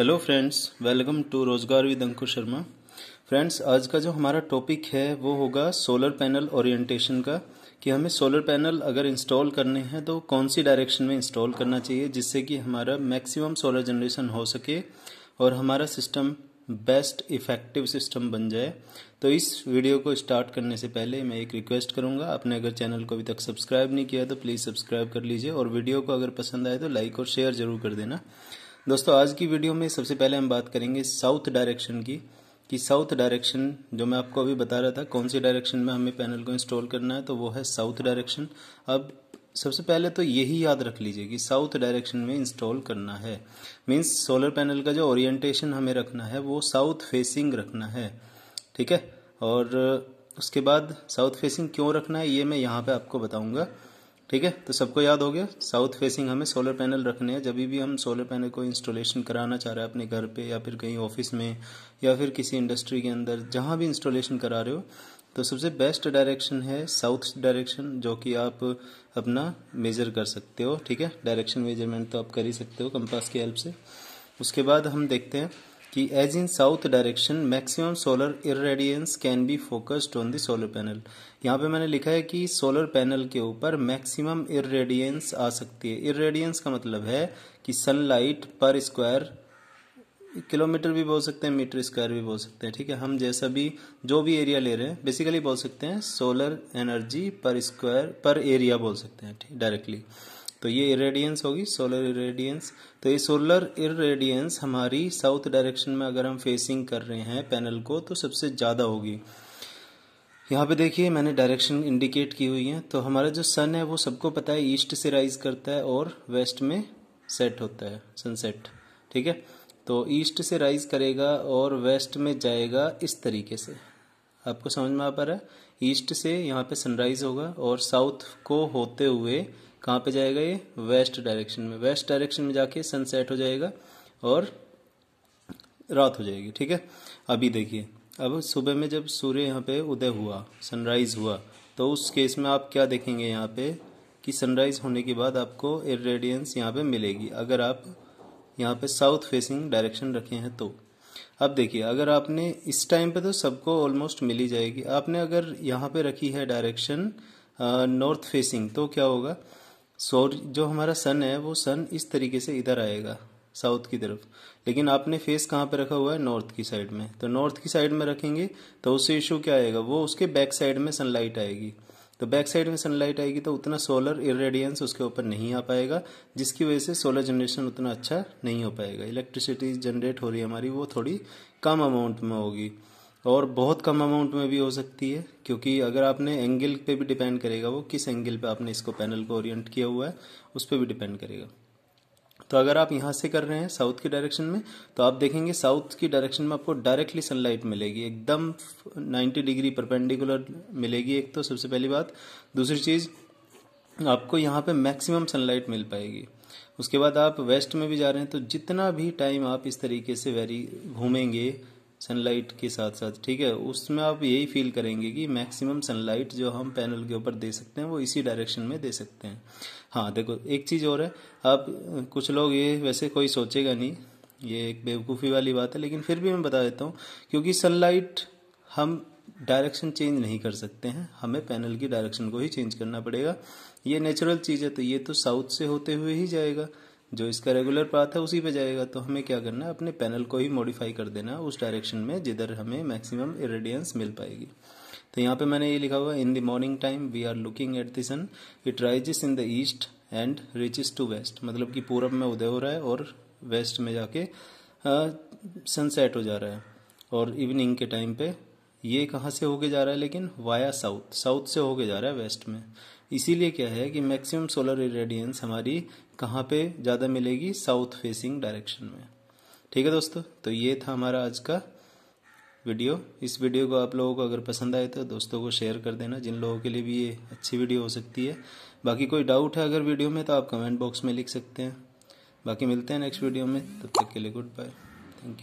hello friends welcome to रोजगार with Ankur Sharma friends आज का जो हमारा टॉपिक है वो होगा सोलर पैनल ओरिएंटेशन का कि हमें सोलर पैनल अगर इंस्टॉल करने हैं तो कौन सी डायरेक्शन में इंस्टॉल करना चाहिए जिससे कि हमारा मैक्सिमम सोलर जनरेशन हो सके और हमारा सिस्टम बेस्ट इफेक्टिव सिस्टम बन जाए तो इस वीडियो को स्टार्ट करने से पहले मैं एक रिक्वेस्ट करूंगा आपने अगर चैनल को अभी तक सब्सक्राइब नहीं किया तो प्लीज़ सब्सक्राइब कर लीजिए और वीडियो को अगर पसंद आए तो लाइक और शेयर जरूर कर देना दोस्तों आज की वीडियो में सबसे पहले हम बात करेंगे साउथ डायरेक्शन की कि साउथ डायरेक्शन जो मैं आपको अभी बता रहा था कौन सी डायरेक्शन में हमें पैनल को इंस्टॉल करना है तो वो है साउथ डायरेक्शन अब सबसे पहले तो यही याद रख लीजिए कि साउथ डायरेक्शन में इंस्टॉल करना है मीन्स सोलर पैनल का जो ओरिएंटेशन हमें रखना है वो साउथ फेसिंग रखना है ठीक है और उसके बाद साउथ फेसिंग क्यों रखना है ये मैं यहाँ पे आपको बताऊंगा ठीक है तो सबको याद हो गया साउथ फेसिंग हमें सोलर पैनल रखने हैं जब भी हम सोलर पैनल को इंस्टॉलेशन कराना चाह रहे हैं अपने घर पे या फिर कहीं ऑफिस में या फिर किसी इंडस्ट्री के अंदर जहाँ भी इंस्टॉलेशन करा रहे हो तो सबसे बेस्ट डायरेक्शन है साउथ डायरेक्शन जो कि आप अपना मेजर कर सकते हो ठीक है डायरेक्शन मेजरमेंट तो आप कर ही सकते हो कंपास की हेल्प से उसके बाद हम देखते हैं कि as in south direction maximum solar irradiance can be focused on the solar panel यहाँ पे मैंने लिखा है कि सोलर पैनल के ऊपर मैक्सिमम इरेडियंस आ सकती है इरेडियंस का मतलब है कि सनलाइट पर स्क्वायर किलोमीटर भी बोल सकते हैं मीटर स्क्वायर भी बोल सकते हैं ठीक है हम जैसा भी जो भी एरिया ले रहे हैं बेसिकली बोल सकते हैं solar energy per square per area बोल सकते हैं ठीक डायरेक्टली तो ये इरेडियंस होगी सोलर इरेडियंस तो ये सोलर इरेडियंस हमारी साउथ डायरेक्शन में अगर हम फेसिंग कर रहे हैं पैनल को तो सबसे ज़्यादा होगी यहाँ पे देखिए मैंने डायरेक्शन इंडिकेट की हुई है तो हमारा जो सन है वो सबको पता है ईस्ट से राइज करता है और वेस्ट में सेट होता है सनसेट ठीक है तो ईस्ट से राइज करेगा और वेस्ट में जाएगा इस तरीके से आपको समझ में आ पा रहा है ईस्ट से यहाँ पे सनराइज होगा और साउथ को होते हुए कहाँ पे जाएगा ये वेस्ट डायरेक्शन में वेस्ट डायरेक्शन में जाके सनसेट हो जाएगा और रात हो जाएगी ठीक है अभी देखिए अब सुबह में जब सूर्य यहाँ पे उदय हुआ सनराइज हुआ तो उस केस में आप क्या देखेंगे यहाँ पे कि सनराइज होने के बाद आपको रेडियंस यहाँ पे मिलेगी अगर आप यहाँ पे साउथ फेसिंग डायरेक्शन रखे हैं तो अब देखिए अगर आपने इस टाइम पे तो सबको ऑलमोस्ट मिली जाएगी आपने अगर यहाँ पे रखी है डायरेक्शन नॉर्थ फेसिंग तो क्या होगा सौर जो हमारा सन है वो सन इस तरीके से इधर आएगा साउथ की तरफ लेकिन आपने फेस कहाँ पे रखा हुआ है नॉर्थ की साइड में तो नॉर्थ की साइड में रखेंगे तो उससे इशू क्या आएगा वो उसके बैक साइड में सनलाइट आएगी तो बैक साइड में सनलाइट आएगी तो उतना सोलर इरेडियंस उसके ऊपर नहीं आ पाएगा जिसकी वजह से सोलर जनरेशन उतना अच्छा नहीं हो पाएगा इलेक्ट्रिसिटी जनरेट हो रही है हमारी वो थोड़ी कम अमाउंट में होगी और बहुत कम अमाउंट में भी हो सकती है क्योंकि अगर आपने एंगल पे भी डिपेंड करेगा वो किस एंगल पे आपने इसको पैनल को ओरिएंट किया हुआ है उस पर भी डिपेंड करेगा तो अगर आप यहाँ से कर रहे हैं साउथ की डायरेक्शन में तो आप देखेंगे साउथ की डायरेक्शन में आपको डायरेक्टली सनलाइट मिलेगी एकदम 90 डिग्री परपेंडिकुलर मिलेगी एक तो सबसे पहली बात दूसरी चीज़ आपको यहाँ पे मैक्सिमम सनलाइट मिल पाएगी उसके बाद आप वेस्ट में भी जा रहे हैं तो जितना भी टाइम आप इस तरीके से वेरी घूमेंगे सनलाइट के साथ साथ ठीक है उसमें आप यही फील करेंगे कि मैक्सिमम सनलाइट जो हम पैनल के ऊपर दे सकते हैं वो इसी डायरेक्शन में दे सकते हैं हाँ देखो एक चीज़ और है आप कुछ लोग ये वैसे कोई सोचेगा नहीं ये एक बेवकूफ़ी वाली बात है लेकिन फिर भी मैं बता देता हूँ क्योंकि सनलाइट हम डायरेक्शन चेंज नहीं कर सकते हैं हमें पैनल की डायरेक्शन को ही चेंज करना पड़ेगा ये नेचुरल चीज़ है तो ये तो साउथ से होते हुए ही जाएगा जो इसका रेगुलर पाथ है उसी पे जाएगा तो हमें क्या करना है अपने पैनल को ही मॉडिफाई कर देना है उस डायरेक्शन में जिधर हमें मैक्सिमम इरेडियंस मिल पाएगी तो यहाँ पे मैंने ये लिखा हुआ in the morning time we are looking at the sun it rises in the east and reaches to west मतलब कि पूरब में उदय हो रहा है और वेस्ट में जाके सनसेट हो जा रहा है और इवनिंग के टाइम पे ये कहाँ से होके जा रहा है लेकिन वाया साउथ साउथ से होके जा रहा है वेस्ट में इसीलिए क्या है कि मैक्सिमम सोलर रेडियंस हमारी कहाँ पे ज़्यादा मिलेगी साउथ फेसिंग डायरेक्शन में ठीक है दोस्तों तो ये था हमारा आज का वीडियो इस वीडियो को आप लोगों को अगर पसंद आए तो दोस्तों को शेयर कर देना जिन लोगों के लिए भी ये अच्छी वीडियो हो सकती है बाकी कोई डाउट है अगर वीडियो में तो आप कमेंट बॉक्स में लिख सकते हैं बाकी मिलते हैं नेक्स्ट वीडियो में तब तक के लिए गुड बाय थैंक यू